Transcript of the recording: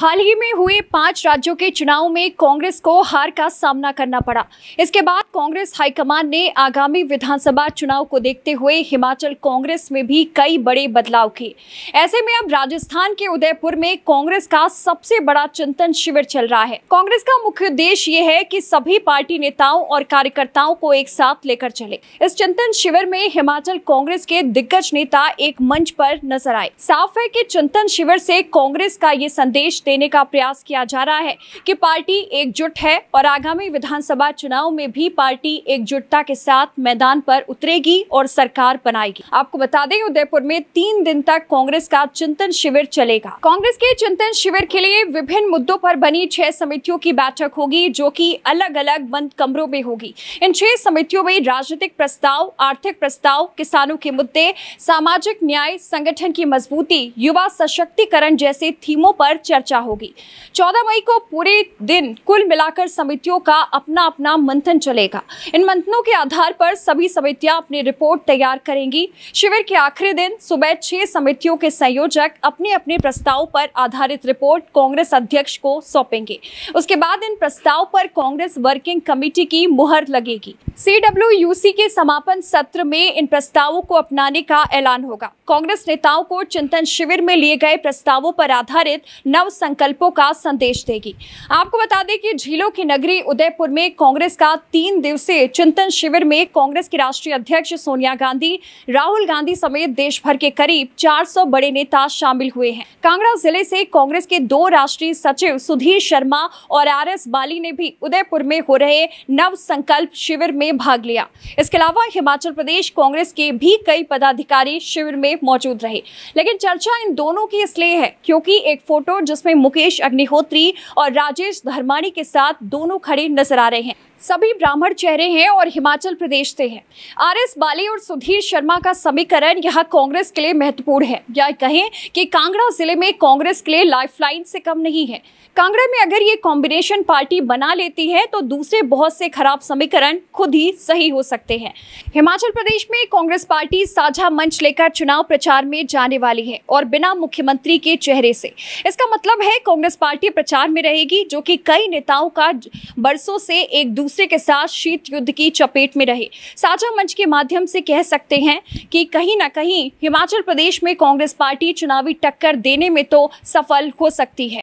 हाल ही में हुए पांच राज्यों के चुनाव में कांग्रेस को हार का सामना करना पड़ा इसके बाद कांग्रेस हाईकमान ने आगामी विधानसभा चुनाव को देखते हुए हिमाचल कांग्रेस में भी कई बड़े बदलाव किए ऐसे में अब राजस्थान के उदयपुर में कांग्रेस का सबसे बड़ा चिंतन शिविर चल रहा है कांग्रेस का मुख्य उद्देश्य ये है की सभी पार्टी नेताओं और कार्यकर्ताओं को एक साथ लेकर चले इस चिंतन शिविर में हिमाचल कांग्रेस के दिग्गज नेता एक मंच पर नजर आए साफ है की चिंतन शिविर से कांग्रेस का ये संदेश देने का प्रयास किया जा रहा है कि पार्टी एकजुट है और आगामी विधानसभा चुनाव में भी पार्टी एकजुटता के साथ मैदान पर उतरेगी और सरकार बनाएगी आपको बता दें उदयपुर में तीन दिन तक कांग्रेस का चिंतन शिविर चलेगा कांग्रेस के चिंतन शिविर के लिए विभिन्न मुद्दों पर बनी छह समितियों की बैठक होगी जो की अलग अलग बंद कमरों में होगी इन छह समितियों में राजनीतिक प्रस्ताव आर्थिक प्रस्ताव किसानों के मुद्दे सामाजिक न्याय संगठन की मजबूती युवा सशक्तिकरण जैसे थीमों पर चर्चा होगी 14 मई को पूरे दिन कुल मिलाकर समितियों का अपना अपना मंथन चलेगा इन मंथनों के आधार पर सभी समितियां अपनी रिपोर्ट तैयार करेंगी शिविर के आखिरी दिन सुबह छह समितियों के संयोजक अपने अपने प्रस्ताव पर आधारित रिपोर्ट कांग्रेस अध्यक्ष को सौंपेंगे उसके बाद इन प्रस्ताव पर कांग्रेस वर्किंग कमेटी की मुहर लगेगी सी के समापन सत्र में इन प्रस्तावों को अपनाने का ऐलान होगा कांग्रेस नेताओं को चिंतन शिविर में लिए गए प्रस्तावों पर आधारित नव संकल्पों का संदेश देगी आपको बता दें कि झीलों की नगरी उदयपुर में कांग्रेस का तीन दिवसीय चिंतन शिविर में कांग्रेस की राष्ट्रीय अध्यक्ष सोनिया गांधी राहुल गांधी समेत देश भर के करीब 400 बड़े नेता शामिल हुए हैं कांगड़ा जिले से कांग्रेस के दो राष्ट्रीय सचिव सुधीर शर्मा और आर एस बाली ने भी उदयपुर में हो रहे नव संकल्प शिविर में भाग लिया इसके अलावा हिमाचल प्रदेश कांग्रेस के भी कई पदाधिकारी शिविर में मौजूद रहे लेकिन चर्चा इन दोनों की इसलिए है क्योंकि एक फोटो जिसमें मुकेश अग्निहोत्री और राजेश धर्माणी के साथ दोनों खड़े नजर आ रहे हैं सभी ब्राह्मण चेहरे हैं और हिमाचल प्रदेश से हैं आर एस बाली और सुधीर शर्मा का समीकरण यहाँ कांग्रेस के लिए महत्वपूर्ण है या कहें कि कांगड़ा जिले में कांग्रेस के लिए लाइफलाइन से कम नहीं है कांगड़ा में अगर ये कॉम्बिनेशन पार्टी बना लेती है तो दूसरे बहुत से खराब समीकरण खुद ही सही हो सकते हैं हिमाचल प्रदेश में कांग्रेस पार्टी साझा मंच लेकर चुनाव प्रचार में जाने वाली है और बिना मुख्यमंत्री के चेहरे से इसका मतलब मतलब है कांग्रेस पार्टी प्रचार में रहेगी जो कि कई नेताओं का बरसों से एक दूसरे के साथ शीत युद्ध की चपेट में रहे साझा मंच के माध्यम से कह सकते हैं कि कहीं ना कहीं हिमाचल प्रदेश में कांग्रेस पार्टी चुनावी टक्कर देने में तो सफल हो सकती है